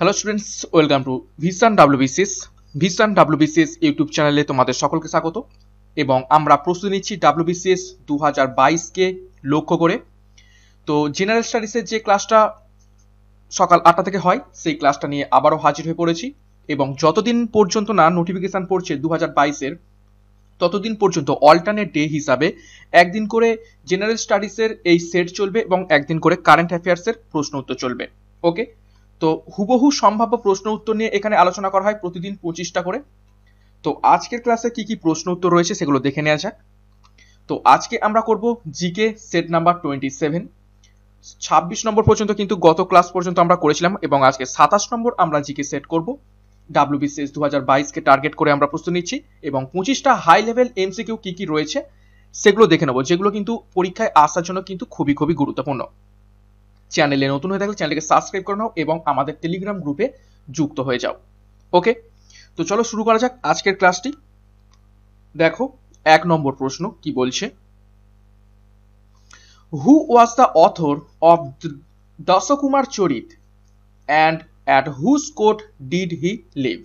Hello students welcome to vision WBCS vision WBCS YouTube চ্যানেলে তোমাদের সকলকে স্বাগত এবং আমরা প্রস্তুতি নিচ্ছি ডাব্লিউবিসিএস দু হাজার বাইশকে লক্ষ্য করে তো জেনারেল স্টাডিসের যে ক্লাসটা সকাল আটটা থেকে হয় সেই ক্লাসটা নিয়ে আবারও হাজির হয়ে পড়েছি এবং যতদিন পর্যন্ত না নোটিফিকেশান পড়ছে দু হাজার বাইশের ততদিন পর্যন্ত অল্টারনেট ডে হিসাবে একদিন করে জেনারেল স্টাডিসের এই সেট চলবে এবং একদিন করে কারেন্ট অ্যাফেয়ার্সের প্রশ্ন উত্তর চলবে ওকে তো হুবহু সম্ভাব্য প্রশ্ন উত্তর নিয়ে এখানে আলোচনা করা হয় প্রতিদিন পঁচিশটা করে তো আজকের ক্লাসে কি কি প্রশ্ন উত্তর রয়েছে সেগুলো দেখে নেওয়া যাক তো আজকে আমরা করব GK set number twenty seven ছাব্বিশ নম্বর পর্যন্ত কিন্তু গত ক্লাস পর্যন্ত আমরা করেছিলাম এবং আজকে সাতাশ নম্বর আমরা জিকে সেট করব ডাব্লিউবিসিএস দু হাজার বাইশকে টার্গেট করে আমরা প্রস্তুত নিচ্ছি এবং পঁচিশটা হাই লেভেল এমসিকিউ কি কি রয়েছে সেগুলো দেখে নেবো যেগুলো কিন্তু পরীক্ষায় আসার জন্য কিন্তু খুবই খুবই গুরুত্বপূর্ণ চ্যানেলে নতুন হয়ে থাকলে চ্যানেলকে সাবস্ক্রাইব করে নাও এবং আমাদের টেলিগ্রাম গ্রুপে যুক্ত হয়ে যাও ওকে তো চলো শুরু করা যাক আজকের ক্লাসটি দেখো এক নম্বর প্রশ্ন কি বলছে who was the author of Dashakumara Charita and at whose court did he live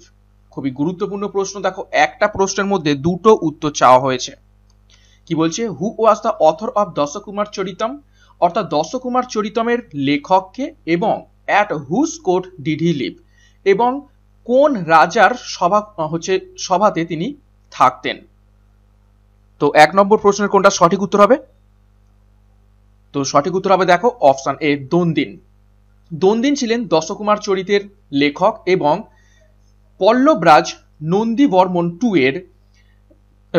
খুবই গুরুত্বপূর্ণ প্রশ্ন দেখো একটা প্রশ্নের মধ্যে দুটো উত্তর চাওয়া হয়েছে কি বলছে who was the author of Dashakumara Charitam অর্থাৎ দশকুমার চরিতমের লেখককে এবং at whose court did he live এবং কোন রাজার সভা হচ্ছে সভাতে তিনি থাকতেন তো এক নম্বর প্রশ্নের কোনটা সঠিক উত্তর হবে তো সঠিক উত্তর হবে দেখো অপশন এ দন্দিন দন্দিন ছিলেন দশকুমার চরিতের লেখক এবং পল্লবরাজ নন্দী বর্মন টু এর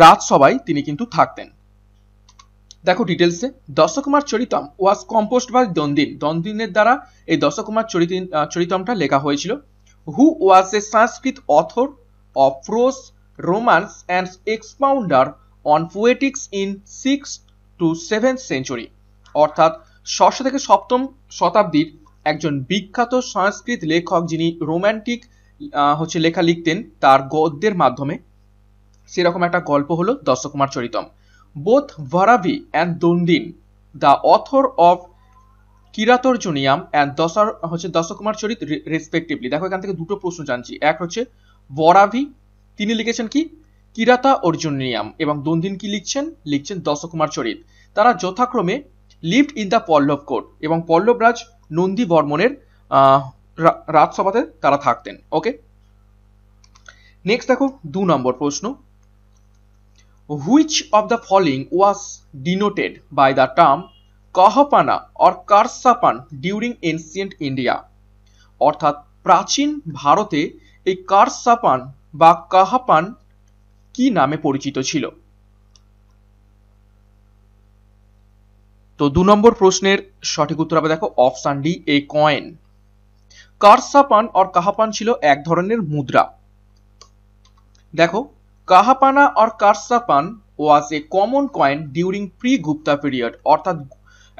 রাজসভায় তিনি কিন্তু থাকতেন দেখো ডিটেলসে দশকুমার চরিতম ওয়াজ কম্পোস্ট বাই দন্দিন দন্দিনের দ্বারা এই দশকুমার চরিত চরিতমটা লেখা হয়েছিল who was a Sanskrit author of prose romance and expounder on poetics in six to seventh century অর্থাৎ ষষ্ঠ থেকে সপ্তম শতাব্দীর একজন বিখ্যাত সংস্কৃত লেখক যিনি রোম্যান্টিক হচ্ছে লেখা লিখতেন তার গদ্যের মাধ্যমে সেরকম একটা গল্প হলো Dashakumara Charitam Both Varavi and Dundin, author author of Kiratarjuniyam and দশার হচ্ছে দশকুমার চরিত রেসপেক্টিভলি দেখো এখান থেকে দুটো প্রশ্ন জানছি এক হচ্ছে বরাভি তিনি লিখেছেন কি কিরাতা অর্জুনিয়াম এবং দন্দিন কি লিখছেন লিখছেন দশকুমার চরিত তারা যথাক্রমে lived in the Pallava court এবং পল্লবরাজ নন্দী বর্মনের রাজসভাতে তারা থাকতেন ওকে নেক্সট দেখো দু নম্বর প্রশ্ন which of the following was denoted by the term Kahapana or Karshapana during ancient India অর্থাৎ প্রাচীন ভারতে এই কারসাপান বা কাহাপান কি নামে পরিচিত ছিল তো দু নম্বর প্রশ্নের সঠিক উত্তর হবে দেখো option D a coin karshapana or kahapana ছিল এক ধরনের মুদ্রা দেখো kahapana or karshapana was a common coin during pre Gupta period অর্থাৎ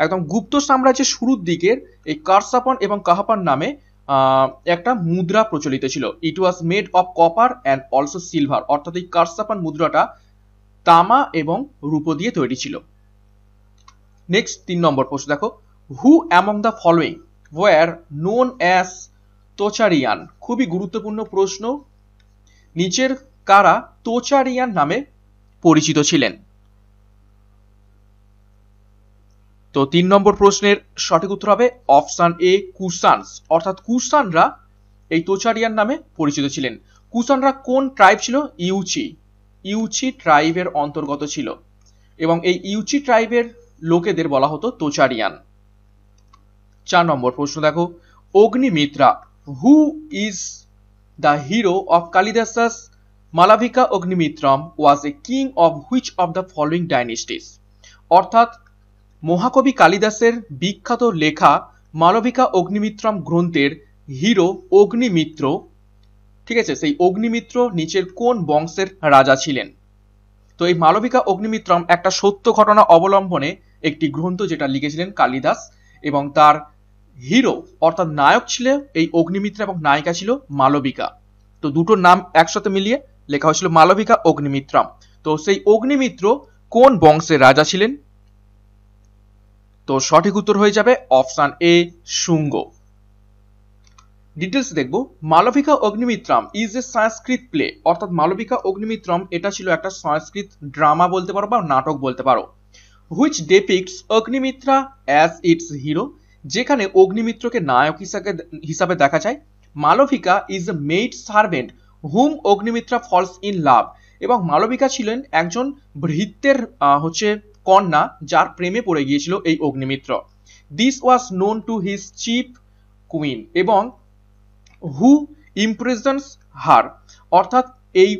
একদম গুপ্ত সাম্রাজ্যের শুরুর দিকের এই কারসাপান এবং কাহাপান নামে একটা মুদ্রা প্রচলিত ছিল it was made of copper and also silver অর্থাৎ এই কারসাপান মুদ্রাটা তামা এবং রূপো দিয়ে তৈরি ছিল নেক্সট তিন নম্বর প্রশ্ন দেখো who among the following were known as Tocharian খুবই গুরুত্বপূর্ণ প্রশ্ন নিচের কারা তোচারিয়ান নামে পরিচিত ছিলেন তো তিন নম্বর প্রশ্নের সঠিক উত্তর হবে অপশান এ কুসানস অর্থাৎ কুসানরা এই তোচারিয়ান নামে পরিচিত ছিলেন কুসানরা কোন ট্রাইব ছিল ইউচি ইউচি ট্রাইবের অন্তর্গত ছিল এবং এই ইউচি ট্রাইবের লোকেদের বলা হতো তোচারিয়ান চার নম্বর প্রশ্ন দেখো Agnimitra who is the hero of Kalidasa's Malavika Agnimitram was a king of which of the following dynasties অর্থাৎ মহাকবি কালিদাসের বিখ্যাত লেখা মালবিকা অগ্নিমিত্রম গ্রন্থের হিরো অগ্নিমিত্র ঠিক আছে সেই অগ্নিমিত্র নিচের কোন বংশের রাজা ছিলেন তো এই মালবিকা অগ্নিমিত্রম একটা সত্য ঘটনা অবলম্বনে একটি গ্রন্থ যেটা লিখেছিলেন কালিদাস এবং তার হিরো অর্থাৎ নায়ক ছিল এই অগ্নিমিত্র এবং নায়িকা ছিল মালবিকা তো দুটোর নাম একসাথে মিলিয়ে লেখা হয়েছিল মালবিকা অগ্নিমিত্রাম তো সেই অগ্নিমিত্র কোন বংশের রাজা ছিলেন তো সঠিক উত্তর হয়ে যাবে অপশান এ শুঙ্গ ডিটেলস দেখব Malavika Agnimitram is a Sanskrit play অর্থাৎ মালবিকা অগ্নিমিত্রাম এটা ছিল একটা সংস্কৃত ড্রামা বলতে পারো বা নাটক বলতে পারো which depicts Agnimitra as its hero যেখানে অগ্নিমিত্রকে নায়ক হিসাবে হিসাবে দেখা যায় Malavika is a maid servant whom Agnimitra falls in love এবং মালবিকা ছিলেন একজন ভৃত্যের হচ্ছে কন্যা যার প্রেমে পড়ে গিয়েছিল এই Agnimitra this was known to his chief queen এবং হু ইম্প্রেজেন্স হার অর্থাৎ এই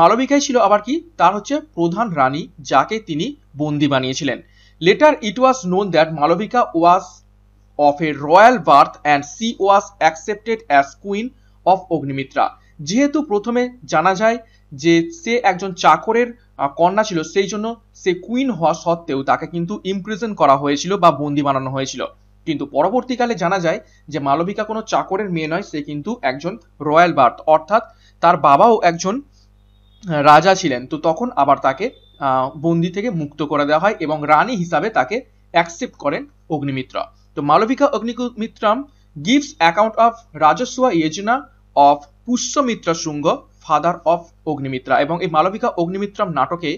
মালবিকাই ছিল আবার কি তার হচ্ছে প্রধান রানী যাকে তিনি বন্দি বানিয়েছিলেন later it was known that Malavika was of a royal birth and she was accepted as queen of Agnimitra যেহেতু প্রথমে জানা যায় যে সে একজন চাকরের কন্যা ছিল সেই জন্য সে কুইন হওয়া সত্ত্বেও তাকে কিন্তু ইমপ্রেজেন্ট করা হয়েছিল বা বন্দি বানানো হয়েছিল কিন্তু পরবর্তীকালে জানা যায় যে মালবিকা কোনো চাকরের মেয়ে নয় সে কিন্তু একজন রয়্যাল বার্থ অর্থাৎ তার বাবাও একজন রাজা ছিলেন তো তখন আবার তাকে বন্দি থেকে মুক্ত করে দেওয়া হয় এবং রানী হিসাবে তাকে অ্যাকসেপ্ট করেন অগ্নিমিত্র তো Malavika Agnimitram gives account of Rajasuya yajna of Pushyamitra Shunga father of Agnimitra এবং এই মালবিকা অগ্নিমিত্রাম নাটকে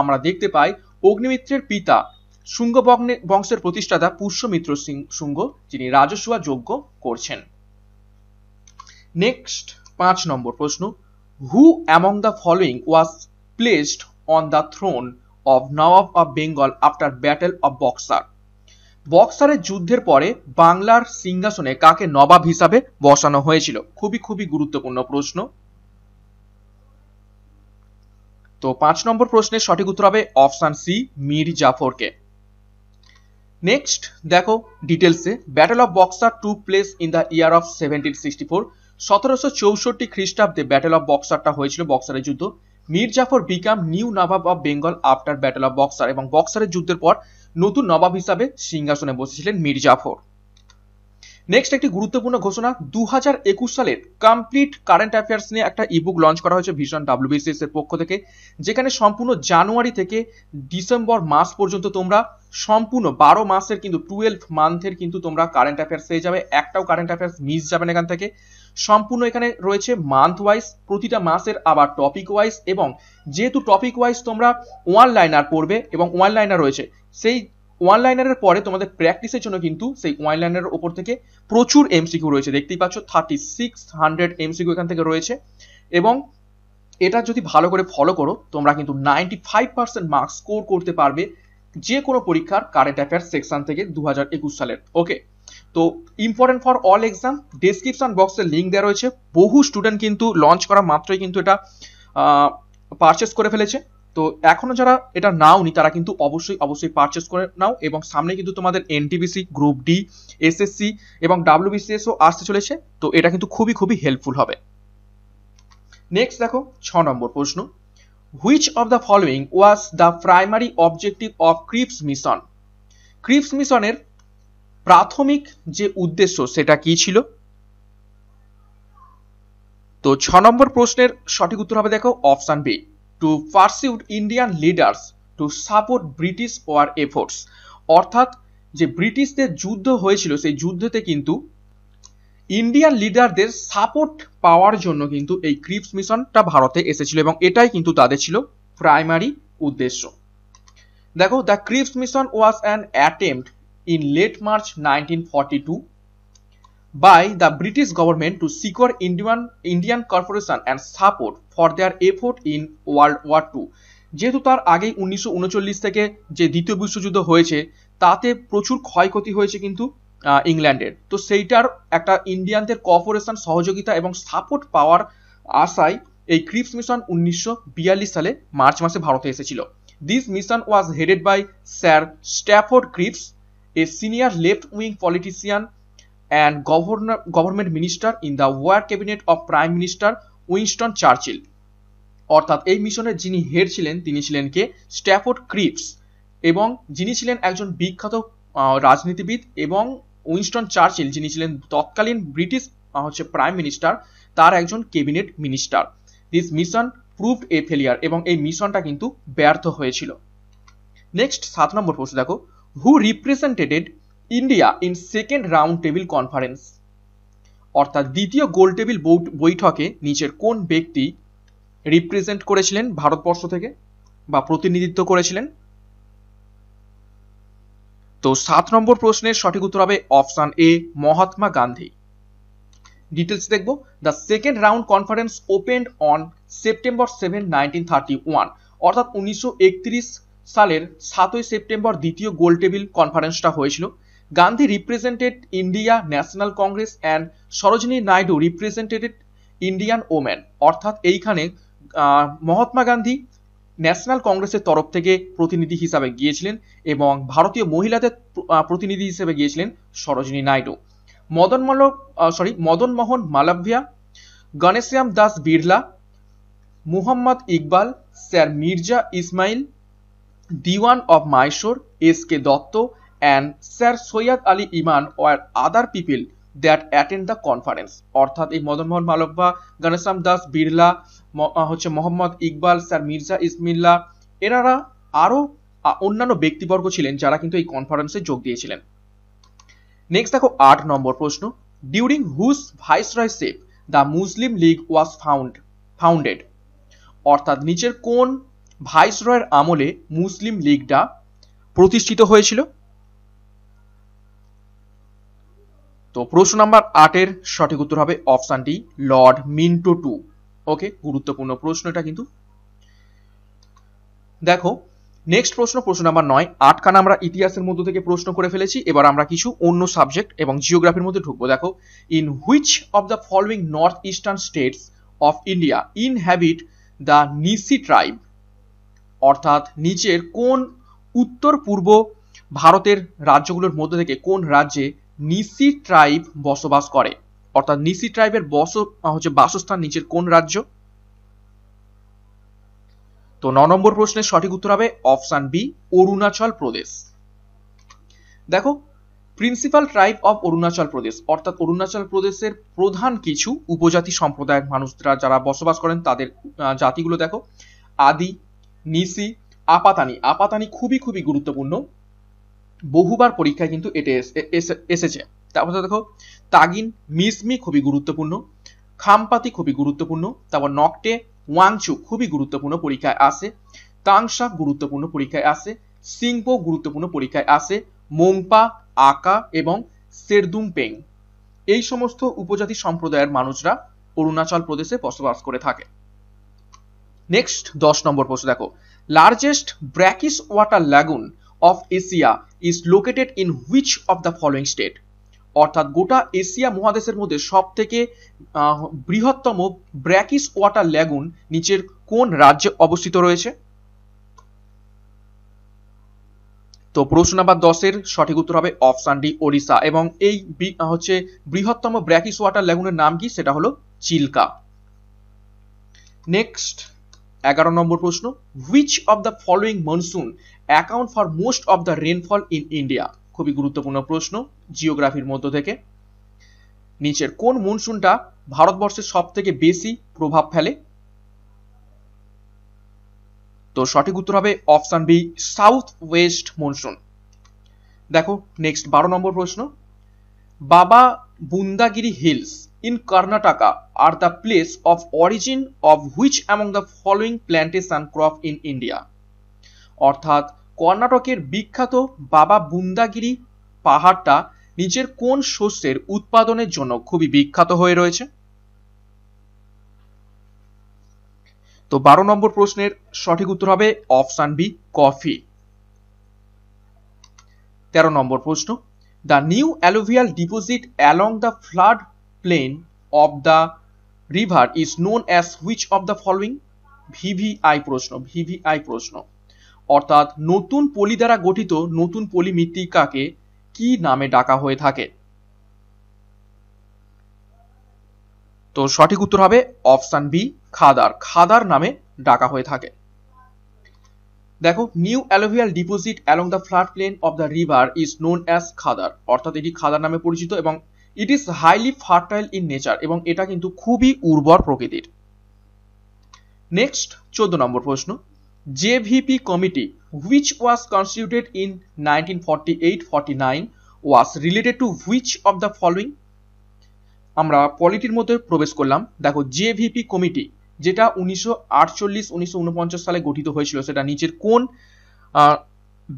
আমরা দেখতে পাই অগ্নিমিত্রের পিতা শুঙ্গ বংশের প্রতিষ্ঠাতা পুষ্যমিত্র শুঙ্গ যিনি রাজসুয়া যোগ্য করছেন নেক্সট পাঁচ নম্বর প্রশ্ন who among the following was placed on the throne of nawab of Bengal after battle of Buxar বক্সারের যুদ্ধের পরে বাংলার সিংহাসনে কাকে নবাব হিসাবে বসানো হয়েছিল খুবই খুবই গুরুত্বপূর্ণ প্রশ্ন তো পাঁচ নম্বর প্রশ্নের সঠিক উত্তর হবে অপশান সি মীর জাফরকে নেক্সট দেখো ডিটেলসে battle of Buxar took place in the year of seventeen sixty four সতেরোশো চৌষট্টি খ্রিস্টাব্দে ব্যাটল অফ বক্সারটা হয়েছিল বক্সারের যুদ্ধ Mir Jafar became new nawab of Bengal after battle of Buxar এবং বক্সারের যুদ্ধের পর নতুন নবাব হিসাবে সিংহাসনে বসেছিলেন মীর জাফর নেক্সট একটি গুরুত্বপূর্ণ ঘোষণা দু হাজার একুশ সালের কমপ্লিট কারেন্ট অ্যাফেয়ার্স নিয়ে একটা ইবুক লঞ্চ করা হয়েছে ভীষণ ডাব্লিউবিসিএস এর পক্ষ থেকে যেখানে সম্পূর্ণ জানুয়ারি থেকে ডিসেম্বর মাস পর্যন্ত তোমরা সম্পূর্ণ বারো মাসের কিন্তু টুয়েলভ মান্থের কিন্তু তোমরা কারেন্ট অ্যাফেয়ার্স পেয়ে যাবে একটাও কারেন্ট অ্যাফেয়ার্স মিস যাবে না এখান থেকে সম্পূর্ণ এখানে রয়েছে মান্থ ওয়াইজ প্রতিটা মাসের আবার টপিক ওয়াইজ এবং যেহেতু টপিক ওয়াইজ তোমরা ওয়ান লাইনার পড়বে এবং ওয়ান লাইনার রয়েছে সেই ওয়ান লাইনারের পরে তোমাদের প্র্যাকটিসের জন্য কিন্তু সেই ওয়ান লাইনারের ওপর থেকে প্রচুর এমসিকিউ রয়েছে দেখতেই পাচ্ছ থার্টি সিক্স হান্ড্রেড এমসিকিউ এখান থেকে রয়েছে এবং এটা যদি ভালো করে ফলো করো তোমরা কিন্তু ninety five percent marks score করতে পারবে যে কোনো পরীক্ষার কারেন্ট অ্যাফেয়ার্স সেকশন থেকে দু সালের ওকে তো important for all exam description বক্সের লিঙ্ক দেওয়া রয়েছে বহু স্টুডেন্ট কিন্তু লঞ্চ করা মাত্রই কিন্তু এটা পারচেস করে ফেলেছে তো এখনও যারা এটা নাওনি তারা কিন্তু অবশ্যই অবশ্যই পারচেস করে নাও এবং সামনে কিন্তু তোমাদের এনটিবিসি গ্রুপ ডি এসএসসি এবং ডাব্লিউবিসিএসও আসতে চলেছে তো এটা কিন্তু খুবই খুবই হেল্পফুল হবে নেক্সট দেখো ছ নম্বর প্রশ্ন which of the following was the primary objective of Cripps mission Cripps মিশনের প্রাথমিক যে উদ্দেশ্য সেটা কি ছিল তো ছ নম্বর প্রশ্নের সঠিক উত্তর হবে দেখো option B to persuade Indian leaders to support British war efforts অর্থাৎ যে ব্রিটিশদের যুদ্ধ হয়েছিল সেই যুদ্ধতে কিন্তু ইন্ডিয়ান লিডারদের সাপোর্ট পাওয়ার জন্য কিন্তু এই ক্রিপস মিশনটা ভারতে এসেছিল এবং এটাই কিন্তু তাদের ছিল প্রাইমারি উদ্দেশ্য দেখো the Cripps mission was an attempt in late March 1942 by the British government to secure Indian, Indian Corporation and support for their effort in World War II. যেহেতু তার আগেই উনিশশো থেকে যে দ্বিতীয় বিশ্বযুদ্ধ হয়েছে তাতে প্রচুর ক্ষয়ক্ষতি হয়েছে কিন্তু ইংল্যান্ডের তো সেইটার একটা ইন্ডিয়ানদের কর্পোরেশন সহযোগিতা এবং সাপোর্ট পাওয়ার আশায় এই ক্রিপস মিশন উনিশশো সালে মার্চ মাসে ভারতে এসেছিল this mission was headed by sir Stafford Cripps a senior left wing politician and governor government minister in the war cabinet of prime minister Winston Churchill অর্থাৎ এই মিশনের যিনি হেড ছিলেন তিনি ছিলেন কে স্ট্যাফোর্ড ক্রিপস এবং যিনি ছিলেন একজন বিখ্যাত রাজনীতিবিদ এবং উইনস্টন চার্চিল যিনি ছিলেন তৎকালীন ব্রিটিশ হচ্ছে প্রাইম মিনিস্টার তার একজন cabinet minister this mission proved a failure এবং এই মিশনটা কিন্তু ব্যর্থ হয়েছিল নেক্সট সাত নম্বর প্রশ্ন দেখো who represented India in second round table conference অর্থাৎ দ্বিতীয় গোল টেবিল বৈঠকে নিচের কোন ব্যক্তি রিপ্রেজেন্ট করেছিলেন ভারতবর্ষ থেকে বা প্রতিনিধিত্ব করেছিলেন তো সাত নম্বর প্রশ্নের সঠিক উত্তর হবে option A Mahatma Gandhi details দেখব the second round conference opened on September seven nineteen thirty one অর্থাৎ উনিশশো একত্রিশ সালের সাতই সেপ্টেম্বর দ্বিতীয় গোলটেবিল কনফারেন্সটা হয়েছিল Gandhi represented India national congress and Sarojini Naidu represented Indian woman অর্থাৎ এইখানে মহাত্মা গান্ধী ন্যাশনাল কংগ্রেসের তরফ থেকে প্রতিনিধি হিসাবে গিয়েছিলেন এবং ভারতীয় মহিলাদের প্রতিনিধি হিসেবে গিয়েছিলেন Sarojini Naidu Madan Malav sorry Madan Mohan Malaviya Ghanshyam Das Birla Muhammad Iqbal sir Mirza Ismail Dewan of of S K Dutt and sir Syed Ali Imam were other people that attend the conference অর্থাৎ এই মদনমোহন মালব্বা গণেশাম দাস বিড়লা হচ্ছে মোহাম্মদ ইকবাল স্যার মির্জা ইসমিল্লা এনারা আরও অন্যান্য ব্যক্তিবর্গ ছিলেন যারা কিন্তু এই কনফারেন্সে যোগ দিয়েছিলেন নেক্সট দেখো আট নম্বর প্রশ্ন during whose viceroyship the Muslim League was found founded অর্থাৎ নিচের কোন ভাইসরয়ের আমলে মুসলিম লীগটা প্রতিষ্ঠিত হয়েছিল তো প্রশ্ন নাম্বার আটের সঠিক উত্তর হবে অপশানটি লর্ড মিন্টো টু ওকে গুরুত্বপূর্ণ প্রশ্ন এটা কিন্তু দেখো নেক্সট প্রশ্ন প্রশ্ন নাম্বার নয় আটখানা আমরা ইতিহাসের মধ্যে থেকে প্রশ্ন করে ফেলেছি এবার আমরা কিছু অন্য সাবজেক্ট এবং জিওগ্রাফির মধ্যে ঢুকবো দেখো in which of the following north eastern states of India inhabit the Nyishi tribe অর্থাৎ নিচের কোন উত্তর পূর্ব ভারতের রাজ্যগুলোর মধ্যে থেকে কোন রাজ্যে নিসি ট্রাইব বসবাস করে অর্থাৎ নিসি ট্রাইবের বস হচ্ছে বাসস্থান নিচের কোন রাজ্য তো ন নম্বর প্রশ্নের সঠিক উত্তর হবে অপশান বি অরুণাচল প্রদেশ দেখো principal tribe of Arunachal Pradesh অর্থাৎ অরুণাচল প্রদেশের প্রধান কিছু উপজাতি সম্প্রদায়ের মানুষরা যারা বসবাস করেন তাদের জাতিগুলো দেখো আদি নিসি আপাতানি আপাতানি খুবই খুবই গুরুত্বপূর্ণ বহুবার পরীক্ষায় কিন্তু এটা এসেছে তারপর দেখো তাগিন মিসমি খুবই গুরুত্বপূর্ণ খামপাতি খুবই গুরুত্বপূর্ণ তারপর নকটে ওয়াংচু খুবই গুরুত্বপূর্ণ পরীক্ষায় আসে তাংসা গুরুত্বপূর্ণ পরীক্ষায় আসে সিংপো গুরুত্বপূর্ণ পরীক্ষায় আসে মোংপা আকা এবং সেরদুম পেং এই সমস্ত উপজাতি সম্প্রদায়ের মানুষরা অরুণাচল প্রদেশে বসবাস করে থাকে নেক্সট দশ নম্বর প্রশ্ন দেখো largest brackish water lagoon of Asia is located in which of the following state অর্থাৎ গোটা এশিয়া মহাদেশের মধ্যে সব থেকে বৃহত্তম ব্র্যাকিস ওয়াটার ল্যাগুন নিচের কোন রাজ্যে অবস্থিত রয়েছে তো প্রশ্ন নাম্বার দশের সঠিক উত্তর হবে অপশান ডি ওড়িশা এবং এই হচ্ছে বৃহত্তম ব্র্যাকিস ওয়াটার ল্যাগুনের নাম কি সেটা হলো চিল্কা নেক্সট এগারো নম্বর প্রশ্ন which of the following monsoon account for most of the rainfall in India খুবই গুরুত্বপূর্ণ প্রশ্ন জিওগ্রাফির মধ্য থেকে নিচের কোন মনসুনটা ভারতবর্ষের সব থেকে বেশি প্রভাব ফেলে তো সঠিক উত্তর হবে option B south west monsoon দেখো নেক্সট বারো নম্বর প্রশ্ন বাবা বুন্দাগিরি hills in Karnataka are the place of origin of which among the following plantation crop in India অর্থাৎ কর্ণাটকের বিখ্যাত বাবা বুন্দাগিরি পাহাড়টা নিজের কোন শস্যের উৎপাদনের জন্য খুবই বিখ্যাত হয়ে রয়েছে তো বারো নম্বর প্রশ্নের সঠিক উত্তর হবে অপশান বি কফি তেরো নম্বর প্রশ্ন the new alluvial deposit along the flood plain of the river is known as which of the following VVI প্রশ্ন ভিভিআই প্রশ্ন অর্থাৎ নতুন পলি দ্বারা গঠিত নতুন পলি মৃত্তিকাকে কি নামে ডাকা হয়ে থাকে তো সঠিক উত্তর হবে অপশান বি খাদার খাদার নামে ডাকা হয়ে থাকে দেখো new alluvial deposit along the flat plain of the river is known as khadar অর্থাৎ এটি খাদার নামে পরিচিত এবং it is highly fertile in nature এবং এটা কিন্তু খুবই উর্বর প্রকৃতির নেক্সট চোদ্দ নম্বর প্রশ্ন JVP committee which was constituted in nineteen forty eight forty nine was related to which of the following আমরা পলিটির মধ্যে প্রবেশ করলাম দেখো ভিপি কমিটি যেটা উনিশশো আটচল্লিশ উনিশশো সালে গঠিত হয়েছিল সেটা নিচের কোন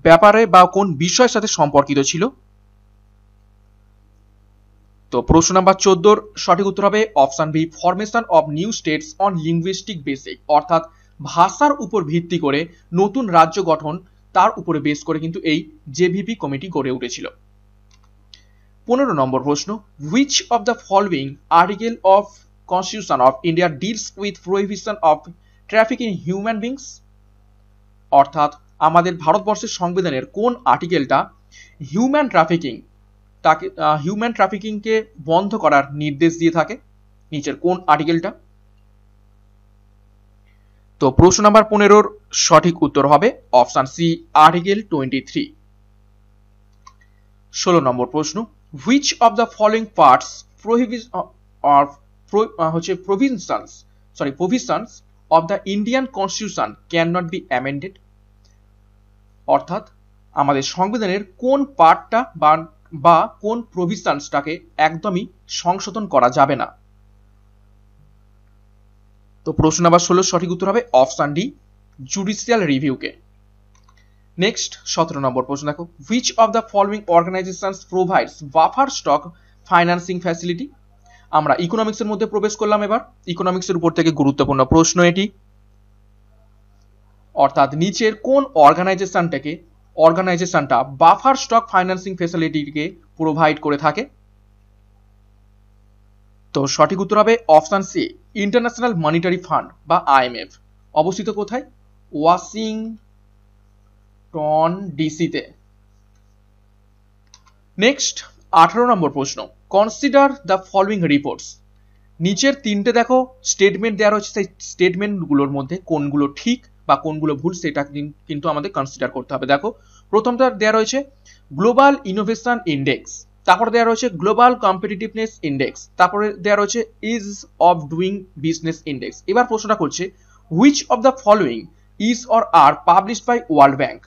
ব্যাপারে বা কোন বিষয়ের সাথে সম্পর্কিত ছিল তো প্রশ্ন নাম্বার চোদ্দোর সঠিক উত্তর হবে option B formation of new states on linguistic basic অর্থাৎ ভাষার উপর ভিত্তি করে নতুন রাজ্য গঠন তার উপরে বেস করে কিন্তু এই জেভিপি কমিটি গড়ে উঠেছিল পনেরো নম্বর প্রশ্ন which of the following article of Constitution of India deals with prohibition of traffic in human beings অর্থাৎ আমাদের ভারতবর্ষের সংবিধানের কোন আর্টিকেলটা হিউম্যান ট্রাফিকিং তাকে হিউম্যান ট্রাফিকিংকে বন্ধ করার নির্দেশ দিয়ে থাকে নিচের কোন আর্টিকেলটা তো প্রশ্ন নাম্বার পনেরোর সঠিক উত্তর হবে option C article twenty three ষোলো নম্বর প্রশ্ন which of the following parts prohibits uh, or হচ্ছে provisions sorry provisions of the Indian constitution can not be amended অর্থাৎ আমাদের সংবিধানের কোন পার্টটা বা বা কোন প্রভিশনসটাকে একদমই সংশোধন করা যাবে না তো প্রশ্ন আবার ষোলো সঠিক উত্তর হবে অপশান ডি জুডিশিয়াল রিভিউকে নেক্সট সতেরো নম্বর প্রশ্ন দেখো which of the following organizations provides buffer stock financing facility আমরা ইকোনমিক্সের মধ্যে প্রবেশ করলাম এবার ইকোনমিক্সের উপর থেকে গুরুত্বপূর্ণ প্রশ্ন এটি অর্থাৎ নিচের কোন অর্গানাইজেশনটাকে অর্গানাইজেশনটা বাফার স্টক ফাইন্যান্সিং ফেসিলিটিকে প্রোভাইড করে থাকে তো সঠিক উত্তর হবে option C international monetary fund বা আইএমএফ অবস্থিত কোথায় ওয়াশিংটন ডিসিতে নেক্সট আঠারো নম্বর প্রশ্ন কনসিডার দ্য ফলোয়িং রিপোর্টস নিচের তিনটে দেখো স্টেটমেন্ট দেওয়া রয়েছে সেই স্টেটমেন্টগুলোর মধ্যে কোনগুলো ঠিক বা কোনগুলো ভুল সেটা কিন্তু আমাদের কনসিডার করতে হবে দেখো প্রথমটা দেওয়া রয়েছে গ্লোবাল ইনোভেশন ইন্ডেক্স তারপর দেওয়া রয়েছে গ্লোবাল কম্পিটিটিভনেস ইন্ডেক্স তারপরে দেওয়া রয়েছে ease of doing business index এবার প্রশ্নটা করছে which of the following is or are publish by world bank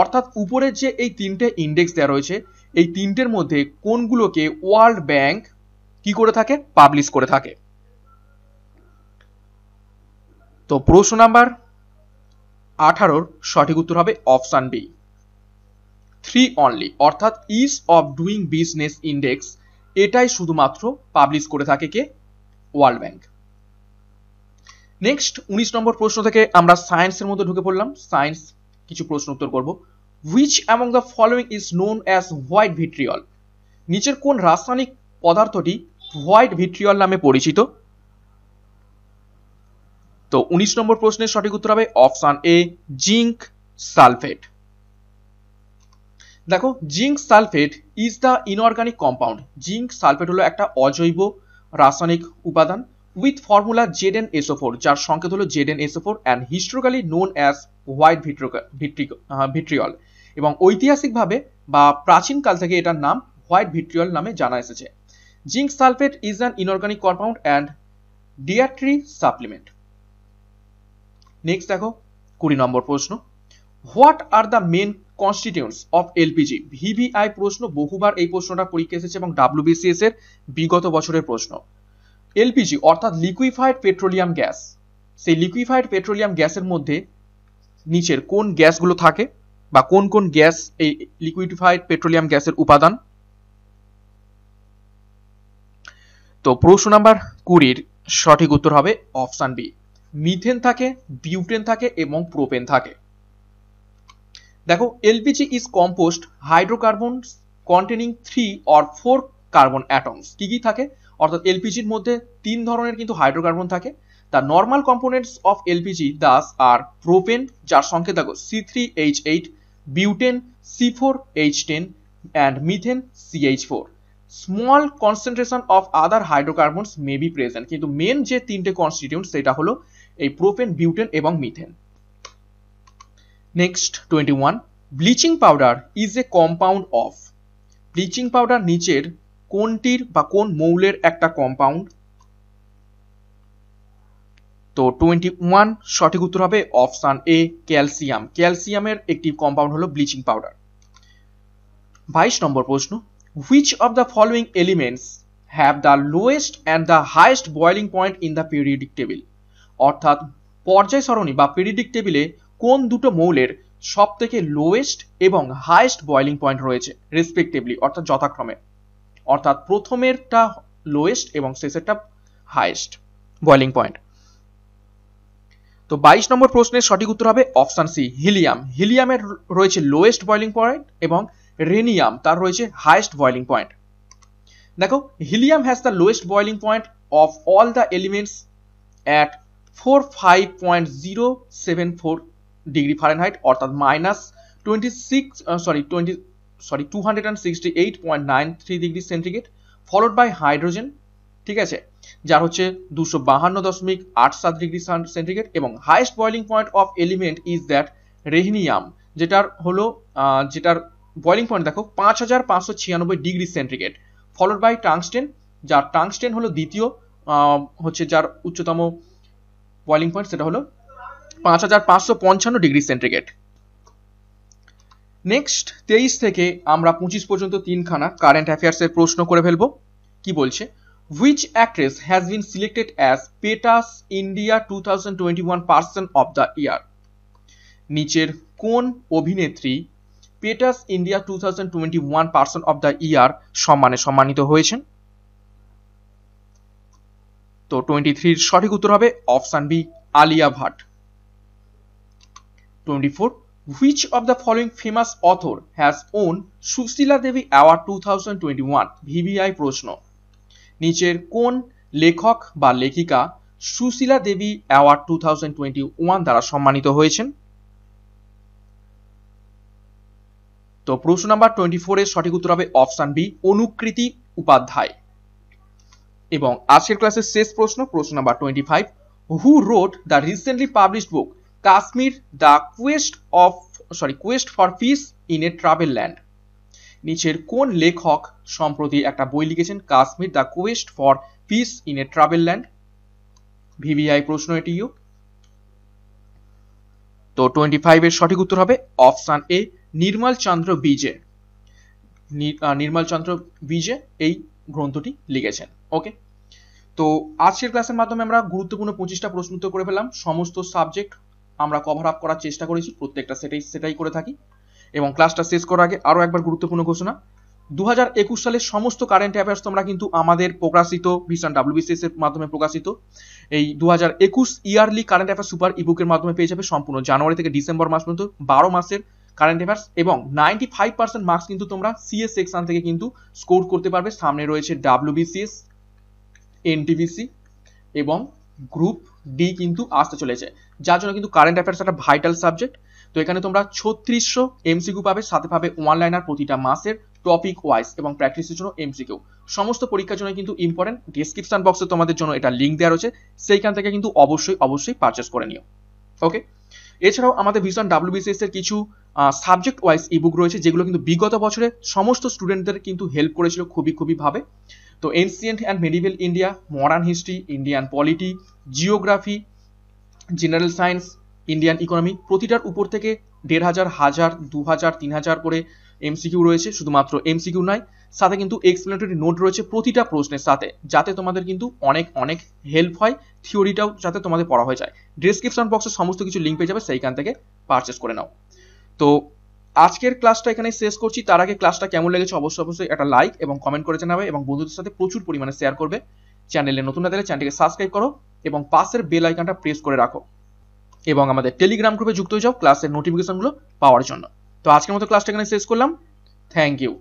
অর্থাৎ উপরের যে এই তিনটে ইন্ডেক্স দেওয়া রয়েছে এই তিনটের মধ্যে কোনগুলোকে ওয়ার্ল্ড ব্যাংক কি করে থাকে পাবলিশ করে থাকে তো প্রশ্ন নাম্বার আঠারোর সঠিক উত্তর হবে অপশান বি থ্রি অনলি অর্থাৎ ease of doing business index এটাই শুধুমাত্র পাবলিশ করে থাকে কে ওয়ার্ল্ড ব্যাংক নেক্সট উনিশ নম্বর প্রশ্ন থেকে আমরা সায়েন্সের মধ্যে ঢুকে পড়লাম সায়েন্স কিছু প্রশ্ন উত্তর করব which among the following is known as white vitriol নিচের কোন রাসায়নিক পদার্থটি হোয়াইট ভিট্রিয়ল নামে পরিচিত তো উনিশ নম্বর প্রশ্নের সঠিক উত্তর হবে অপশান এ জিঙ্ক সালফেট দেখো zinc sulphate is the inorganic compound zinc sulphate হলো একটা অজৈব রাসায়নিক উপাদান with formula Z N S O four যার সংকেত হলো Z N S O four and historically known as white vitriol এবং ঐতিহাসিকভাবে বা প্রাচীনকাল থেকে এটার নাম হোয়াইট ভিট্রিয়াল নামে জানা এসেছে zinc sulphate is an inorganic compound and dietary supplement next দেখো কুড়ি নম্বর প্রশ্ন what are the main constituents of LPG VVI প্রশ্ন বহুবার এই প্রশ্নটা পরীক্ষা এসেছে এবং ডাব্লিউবিসিএস এর বিগত বছরের প্রশ্ন এলপিজি অর্থাৎ লিকুইফাইড পেট্রোলিয়াম গ্যাস সেই লিকুইফাইড পেট্রোলিয়াম গ্যাসের মধ্যে নিচের কোন গ্যাসগুলো থাকে বা কোন কোন গ্যাস এই লিকুইডিফাইড পেট্রোলিয়াম গ্যাসের উপাদান তো প্রশ্ন নাম্বার কুড়ির সঠিক উত্তর হবে অপশান বি মিথেন থাকে বিউটেন থাকে এবং প্রোপেন থাকে দেখো LPG is composed hydrocarbon containing three or four carbon atoms কি কি থাকে অর্থাৎ এলপিজির মধ্যে তিন ধরনের কিন্তু হাইড্রোকার্বন থাকে the normal components of LPG thus are propane যার সংকেত দেখো C three H eight butane C four H ten and methane C H four small concentration of other hydrocarbons may be present কিন্তু main যে তিনটে constituent সেটা হলো এই propane butane এবং methane next twenty one bleaching powder is a compound of bleaching powder নিচের কোনটির বা কোন মৌলের একটা কম্পাউন্ড তো টোয়েন্টি ওয়ান সঠিক উত্তর হবে অপশান এ ক্যালসিয়াম ক্যালসিয়ামের একটি কম্পাউন্ড হলো ব্লিচিং পাউডার বাইশ নম্বর প্রশ্ন which of the following elements have the lowest and the highest boiling point in the periodic table অর্থাৎ পর্যায় সরণী বা পিরিয়ডিক টেবিলে কোন দুটো মৌলের সব থেকে লোয়েস্ট এবং হাইস্ট বয়েলিং পয়েন্ট রয়েছে রেসপেক্টিভলি অর্থাৎ যথাক্রমে অর্থাৎ প্রথমেরটা লোয়েস্ট এবং শেষেরটা হাইস্ট বয়েলিং পয়েন্ট তো বাইশ নম্বর প্রশ্নের সঠিক উত্তর হবে অপশান সি হিলিয়াম হিলিয়ামের রয়েছে লোয়েস্ট বয়লিং পয়েন্ট এবং রেনিয়াম তার রয়েছে হাইয়েস্ট বয়লিং পয়েন্ট দেখো helium has the lowest boiling point of all the elements at four five point zero seven four degree Fahrenheit অর্থাৎ minus twenty six sorry twenty sorry two hundred and sixty eight point nine three degree centigrade followed by hydrogen ঠিক আছে যার হচ্ছে দুশো বাহান্ন দশমিক আট সাত ডিগ্রি সেন্টিগ্রেড এবং highest boiling point of element is that rhenium যেটার হলো যেটার বয়লিং পয়েন্ট দেখো পাঁচ হাজার পাঁচশো ছিয়ানব্বই degree centigrade followed by tungsten যার টাংস্টেন হলো দ্বিতীয় হচ্ছে যার উচ্চতম বয়লিং পয়েন্ট সেটা হলো পাঁচ হাজার পাঁচশো পঞ্চান্ন ডিগ্রি সেন্টিগ্রেড নেক্সট তেইশ থেকে আমরা পঁচিশ পর্যন্ত তিনখানা কারেন্ট অ্যাফেয়ার্সের প্রশ্ন করে ফেলবো কি বলছে Which actress has been selected as PETA's India 2021 Person of the Year? নিচের কোন অভিনেত্রী PETA's India two thousand twenty one person of the year সম্মানে সম্মানিত হয়েছেন তো টোয়েন্টি থ্রির সঠিক উত্তর হবে option B Alia Bhatt twenty four which of the following famous author has won Sushila Devi award two thousand twenty one VVI প্রশ্ন নিচের কোন লেখক বা লেখিকা Sushila Devi award two thousand twenty one দ্বারা সম্মানিত হয়েছেন তো প্রশ্ন নাম্বার টোয়েন্টি ফোরের সঠিক উত্তর হবে অপশান বি অনুকৃতি উপাধ্যায় এবং আজকের ক্লাসের শেষ প্রশ্ন প্রশ্ন number twenty five who wrote the recently published book Kashmir the quest of sorry quest for peace in a travel land নিচের কোন লেখক সম্প্রতি একটা বই লিখেছেন Kashmir the quest for peace in a travel land VVI প্রশ্ন এটিও তো টোয়েন্টি ফাইভের সঠিক উত্তর হবে অপশান এ নির্মল চন্দ্র বিজে নির্মল চন্দ্র বিজে এই গ্রন্থটি লিখেছেন ওকে তো আজকের ক্লাসের মাধ্যমে আমরা গুরুত্বপূর্ণ পঁচিশটা প্রশ্ন উত্তর করে ফেলাম সমস্ত সাবজেক্ট আমরা কভার আপ করার চেষ্টা করেছি প্রত্যেকটা সেটাই সেটাই করে থাকি এবং ক্লাসটা শেষ করার আগে আরও একবার গুরুত্বপূর্ণ ঘোষণা দু হাজার একুশ সালের সমস্ত কারেন্ট অ্যাফেয়ার্স তোমরা কিন্তু আমাদের প্রকাশিত ভিশন ডাব্লিউবিসিএস এর মাধ্যমে প্রকাশিত এই দু হাজার একুশ ইয়ারলি কারেন্ট অ্যাফেয়ার্স সুপার ইবুকের মাধ্যমে পেয়ে যাবে সম্পূর্ণ জানুয়ারি থেকে ডিসেম্বর মাস পর্যন্ত বারো মাসের কারেন্ট অ্যাফেয়ার্স এবং নাইনটি ফাইভ পার্সেন্ট মার্কস কিন্তু তোমরা সিএস সেকশন থেকে কিন্তু স্কোর করতে পারবে সামনে রয়েছে ডাব্লিউবিসিএস এনটিভিসি এবং গ্রুপ ডি কিন্তু আসতে চলেছে যার জন্য কিন্তু কারেন্ট অ্যাফেয়ার্স একটা ভাইটাল সাবজেক্ট তো এখানে তোমরা ছত্রিশশো এমসিকিউ পাবে সাথে পাবে ওয়ান লাইনার প্রতিটা মাসের টপিক ওয়াইজ এবং প্র্যাকটিসের জন্য এমসিকিউ সমস্ত পরীক্ষার জন্য কিন্তু ইম্পর্টেন্ট ডিসক্রিপশন বক্সে তোমাদের জন্য এটা লিঙ্ক দেওয়া রয়েছে সেইখান থেকে কিন্তু অবশ্যই অবশ্যই পারচেস করে নিও ওকে এছাড়াও আমাদের ভিশন ডাব্লিউবিসিএস এর কিছু সাবজেক্ট ওয়াইজ ইবুক রয়েছে যেগুলো কিন্তু বিগত বছরে সমস্ত স্টুডেন্টদের কিন্তু হেল্প করেছিল খুবই খুবই ভাবে তো ancient and medieval India modern history Indian polity geography general science Indian economy প্রতিটার উপর থেকে দেড় হাজার হাজার দু হাজার তিন হাজার করে এমসিকিউ রয়েছে শুধুমাত্র এমসিকিউ নয় সাথে কিন্তু এক্সপ্লেনেটরি নোট রয়েছে প্রতিটা প্রশ্নের সাথে যাতে তোমাদের কিন্তু অনেক অনেক হেল্প হয় থিওরিটাও যাতে তোমাদের পড়া হয়ে যায় ডিসক্রিপশন বক্সে সমস্ত কিছু লিঙ্ক পেয়ে যাবে সেইখান থেকে পারচেস করে নাও তো আজকের ক্লাসটা এখানে শেষ করছি তার আগে ক্লাসটা কেমন লেগেছে অবশ্যই অবশ্যই একটা লাইক এবং কমেন্ট করে জানাবে এবং বন্ধুদের সাথে প্রচুর পরিমাণে শেয়ার করবে চ্যানেলে নতুন না দিলে চ্যানেলটিকে সাবস্ক্রাইব করো এবং পাশের বেল আইকনটা প্রেস করে রাখো এবং আমাদের টেলিগ্রাম গ্রুপে যুক্ত হয়ে যাও ক্লাসের নোটিফিকেশনগুলো পাওয়ার জন্য তো আজকের মতো ক্লাসটা এখানে শেষ করলাম থ্যাংক ইউ